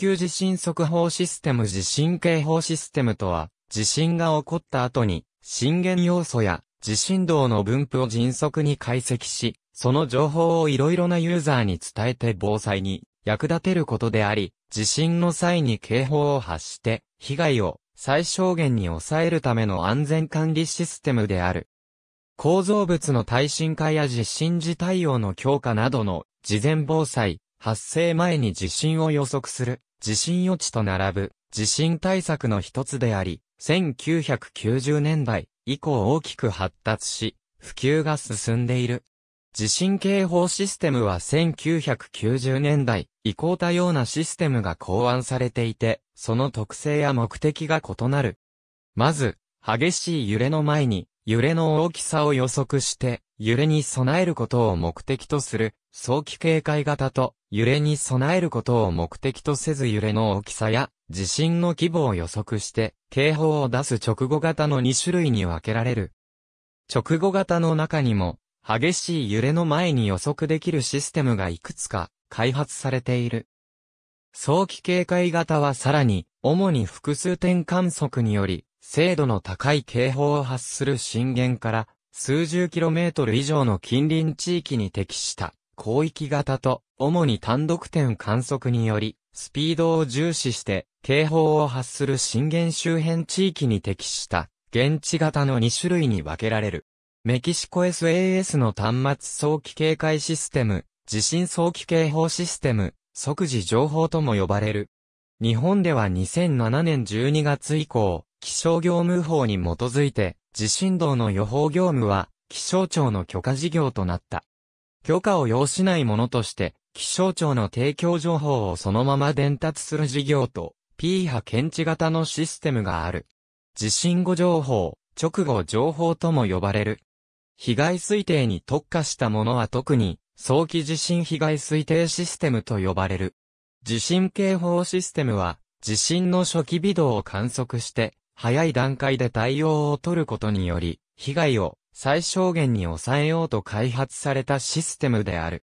急地震速報システム地震警報システムとは、地震が起こった後に、震源要素や地震動の分布を迅速に解析し、その情報をいろいろなユーザーに伝えて防災に役立てることであり、地震の際に警報を発して、被害を最小限に抑えるための安全管理システムである。構造物の耐震化や地震時対応の強化などの事前防災、発生前に地震を予測する、地震予知と並ぶ、地震対策の一つであり、1990年代以降大きく発達し、普及が進んでいる。地震警報システムは1990年代以降多様なシステムが考案されていて、その特性や目的が異なる。まず、激しい揺れの前に、揺れの大きさを予測して、揺れに備えることを目的とする早期警戒型と揺れに備えることを目的とせず揺れの大きさや地震の規模を予測して警報を出す直後型の2種類に分けられる。直後型の中にも激しい揺れの前に予測できるシステムがいくつか開発されている。早期警戒型はさらに主に複数点観測により精度の高い警報を発する震源から数十キロメートル以上の近隣地域に適した広域型と、主に単独点観測により、スピードを重視して、警報を発する震源周辺地域に適した、現地型の2種類に分けられる。メキシコ SAS の端末早期警戒システム、地震早期警報システム、即時情報とも呼ばれる。日本では2007年12月以降、気象業務法に基づいて、地震動の予報業務は、気象庁の許可事業となった。許可を要しないものとして、気象庁の提供情報をそのまま伝達する事業と、P 波検知型のシステムがある。地震後情報、直後情報とも呼ばれる。被害推定に特化したものは特に、早期地震被害推定システムと呼ばれる。地震警報システムは、地震の初期微動を観測して、早い段階で対応を取ることにより、被害を最小限に抑えようと開発されたシステムである。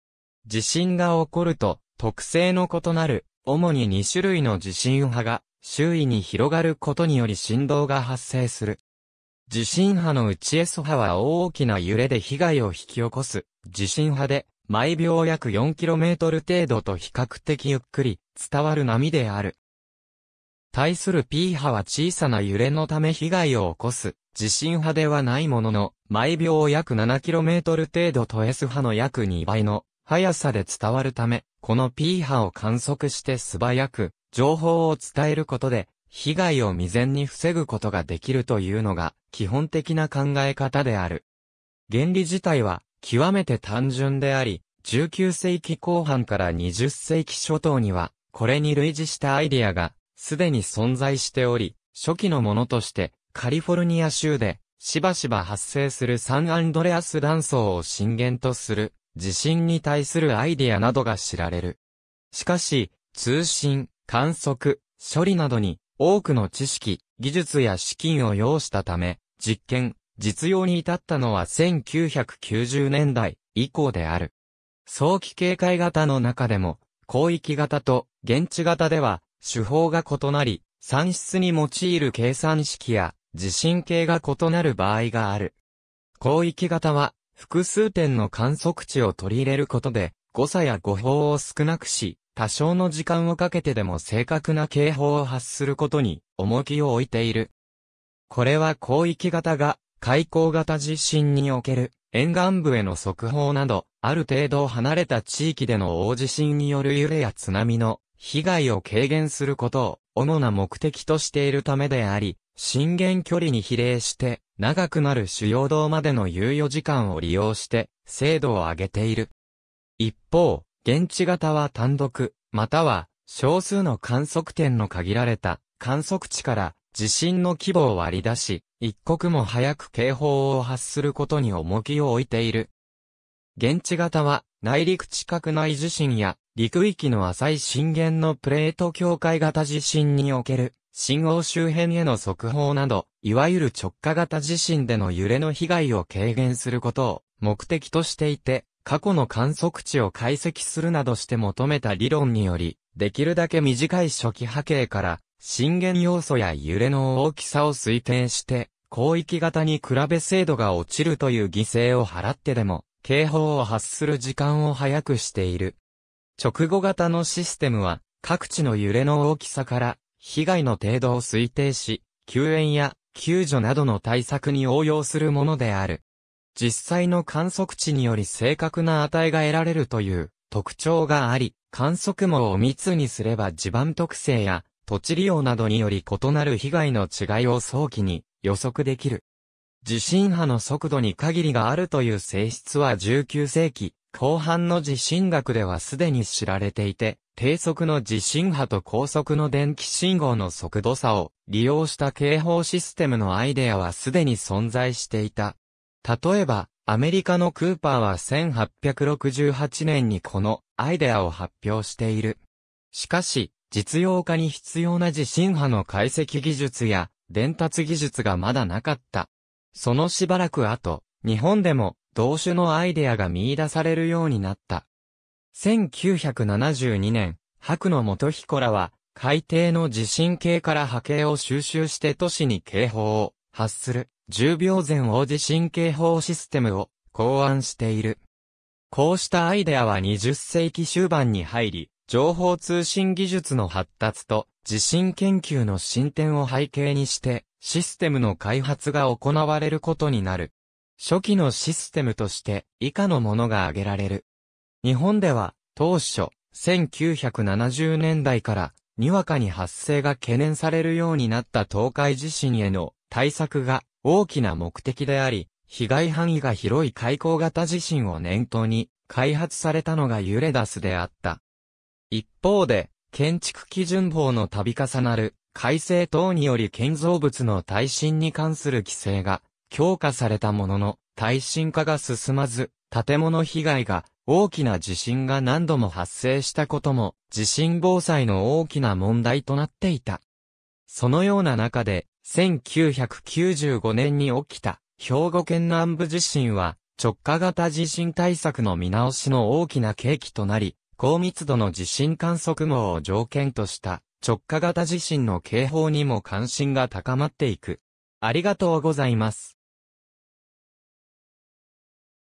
地震が起こると、特性の異なる、主に2種類の地震波が、周囲に広がることにより振動が発生する。地震波のうち S 波は大きな揺れで被害を引き起こす、地震波で、毎秒約 4km 程度と比較的ゆっくり伝わる波である。対する P 波は小さな揺れのため被害を起こす、地震波ではないものの、毎秒約 7km 程度と S 波の約2倍の速さで伝わるため、この P 波を観測して素早く情報を伝えることで、被害を未然に防ぐことができるというのが基本的な考え方である。原理自体は極めて単純であり、19世紀後半から20世紀初頭には、これに類似したアイディアがすでに存在しており、初期のものとして、カリフォルニア州で、しばしば発生するサンアンドレアス断層を震源とする、地震に対するアイディアなどが知られる。しかし、通信、観測、処理などに、多くの知識、技術や資金を要したため、実験、実用に至ったのは1990年代以降である。早期警戒型の中でも、広域型と現地型では手法が異なり、算出に用いる計算式や、地震計が異なる場合がある。広域型は、複数点の観測値を取り入れることで、誤差や誤報を少なくし、多少の時間をかけてでも正確な警報を発することに重きを置いている。これは広域型が海溝型地震における沿岸部への速報など、ある程度離れた地域での大地震による揺れや津波の被害を軽減することを主な目的としているためであり、震源距離に比例して、長くなる主要道までの猶予時間を利用して、精度を上げている。一方、現地型は単独、または少数の観測点の限られた観測地から地震の規模を割り出し、一刻も早く警報を発することに重きを置いている。現地型は内陸近く内地震や陸域の浅い震源のプレート境界型地震における、信号周辺への速報など、いわゆる直下型地震での揺れの被害を軽減することを目的としていて、過去の観測値を解析するなどして求めた理論により、できるだけ短い初期波形から、震源要素や揺れの大きさを推定して、広域型に比べ精度が落ちるという犠牲を払ってでも、警報を発する時間を早くしている。直後型のシステムは、各地の揺れの大きさから、被害の程度を推定し、救援や救助などの対策に応用するものである。実際の観測値により正確な値が得られるという特徴があり、観測網を密にすれば地盤特性や土地利用などにより異なる被害の違いを早期に予測できる。地震波の速度に限りがあるという性質は19世紀後半の地震学ではすでに知られていて、低速の地震波と高速の電気信号の速度差を利用した警報システムのアイデアはすでに存在していた。例えば、アメリカのクーパーは1868年にこのアイデアを発表している。しかし、実用化に必要な地震波の解析技術や伝達技術がまだなかった。そのしばらく後、日本でも同種のアイデアが見出されるようになった。1972年、白野元彦らは、海底の地震計から波形を収集して都市に警報を発する10秒前を地震警報システムを考案している。こうしたアイデアは20世紀終盤に入り、情報通信技術の発達と地震研究の進展を背景にして、システムの開発が行われることになる。初期のシステムとして以下のものが挙げられる。日本では当初1970年代からにわかに発生が懸念されるようになった東海地震への対策が大きな目的であり、被害範囲が広い海溝型地震を念頭に開発されたのがユレダスであった。一方で、建築基準法の度重なる改正等により建造物の耐震に関する規制が強化されたものの、耐震化が進まず、建物被害が大きな地震が何度も発生したことも、地震防災の大きな問題となっていた。そのような中で、1995年に起きた、兵庫県南部地震は、直下型地震対策の見直しの大きな契機となり、高密度の地震観測網を条件とした直下型地震の警報にも関心が高まっていく。ありがとうございます。